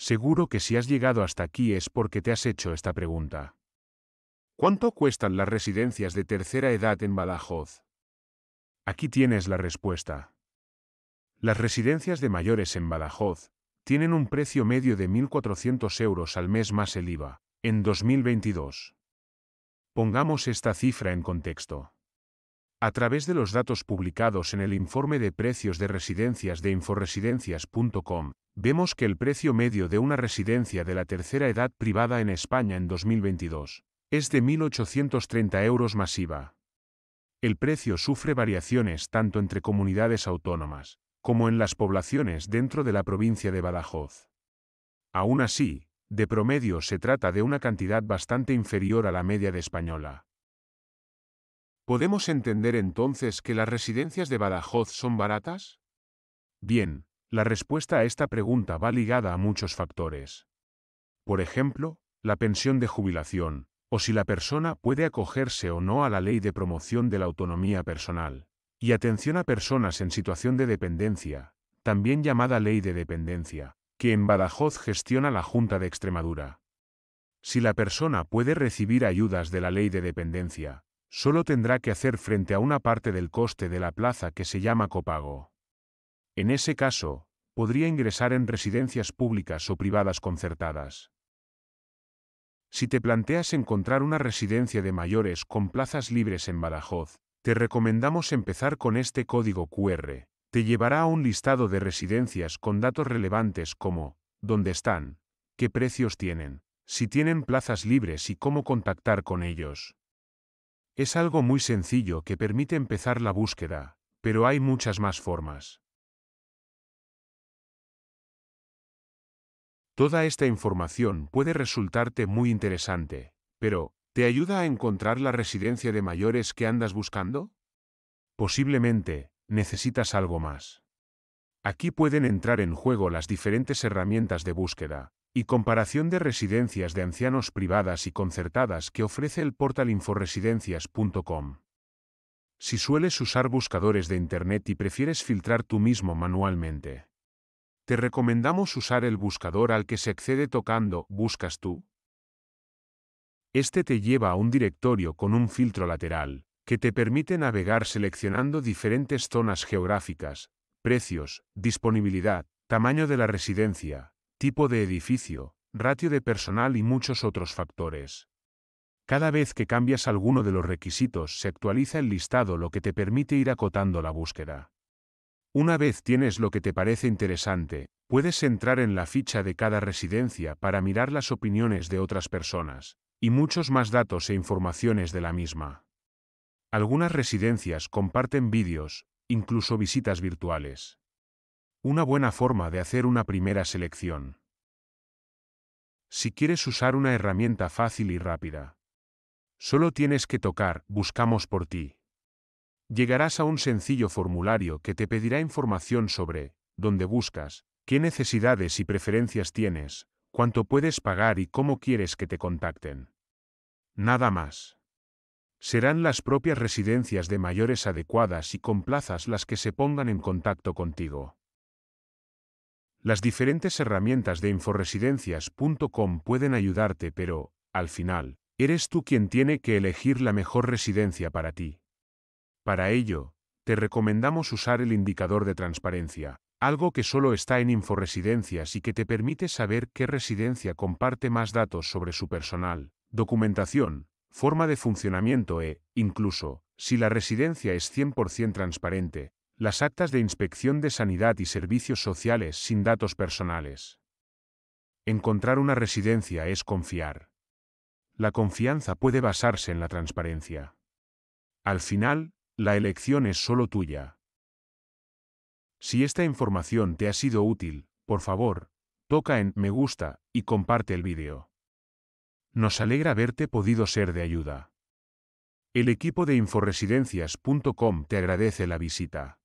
Seguro que si has llegado hasta aquí es porque te has hecho esta pregunta. ¿Cuánto cuestan las residencias de tercera edad en Badajoz? Aquí tienes la respuesta. Las residencias de mayores en Badajoz tienen un precio medio de 1.400 euros al mes más el IVA, en 2022. Pongamos esta cifra en contexto. A través de los datos publicados en el informe de precios de residencias de inforesidencias.com, vemos que el precio medio de una residencia de la tercera edad privada en España en 2022 es de 1.830 euros masiva. El precio sufre variaciones tanto entre comunidades autónomas como en las poblaciones dentro de la provincia de Badajoz. Aún así, de promedio se trata de una cantidad bastante inferior a la media de española. ¿Podemos entender entonces que las residencias de Badajoz son baratas? Bien, la respuesta a esta pregunta va ligada a muchos factores. Por ejemplo, la pensión de jubilación, o si la persona puede acogerse o no a la ley de promoción de la autonomía personal. Y atención a personas en situación de dependencia, también llamada ley de dependencia, que en Badajoz gestiona la Junta de Extremadura. Si la persona puede recibir ayudas de la ley de dependencia, solo tendrá que hacer frente a una parte del coste de la plaza que se llama copago. En ese caso, podría ingresar en residencias públicas o privadas concertadas. Si te planteas encontrar una residencia de mayores con plazas libres en Badajoz, te recomendamos empezar con este código QR. Te llevará a un listado de residencias con datos relevantes como dónde están, qué precios tienen, si tienen plazas libres y cómo contactar con ellos. Es algo muy sencillo que permite empezar la búsqueda, pero hay muchas más formas. Toda esta información puede resultarte muy interesante, pero ¿te ayuda a encontrar la residencia de mayores que andas buscando? Posiblemente, necesitas algo más. Aquí pueden entrar en juego las diferentes herramientas de búsqueda y comparación de residencias de ancianos privadas y concertadas que ofrece el portal inforesidencias.com. Si sueles usar buscadores de Internet y prefieres filtrar tú mismo manualmente, te recomendamos usar el buscador al que se accede tocando Buscas tú. Este te lleva a un directorio con un filtro lateral, que te permite navegar seleccionando diferentes zonas geográficas, precios, disponibilidad, tamaño de la residencia, tipo de edificio, ratio de personal y muchos otros factores. Cada vez que cambias alguno de los requisitos se actualiza el listado lo que te permite ir acotando la búsqueda. Una vez tienes lo que te parece interesante, puedes entrar en la ficha de cada residencia para mirar las opiniones de otras personas, y muchos más datos e informaciones de la misma. Algunas residencias comparten vídeos, incluso visitas virtuales. Una buena forma de hacer una primera selección. Si quieres usar una herramienta fácil y rápida, solo tienes que tocar Buscamos por ti. Llegarás a un sencillo formulario que te pedirá información sobre dónde buscas, qué necesidades y preferencias tienes, cuánto puedes pagar y cómo quieres que te contacten. Nada más. Serán las propias residencias de mayores adecuadas y con plazas las que se pongan en contacto contigo. Las diferentes herramientas de inforesidencias.com pueden ayudarte, pero, al final, eres tú quien tiene que elegir la mejor residencia para ti. Para ello, te recomendamos usar el indicador de transparencia, algo que solo está en Inforesidencias y que te permite saber qué residencia comparte más datos sobre su personal, documentación, forma de funcionamiento e, incluso, si la residencia es 100% transparente, las actas de inspección de sanidad y servicios sociales sin datos personales. Encontrar una residencia es confiar. La confianza puede basarse en la transparencia. Al final, la elección es solo tuya. Si esta información te ha sido útil, por favor, toca en me gusta y comparte el vídeo. Nos alegra haberte podido ser de ayuda. El equipo de inforesidencias.com te agradece la visita.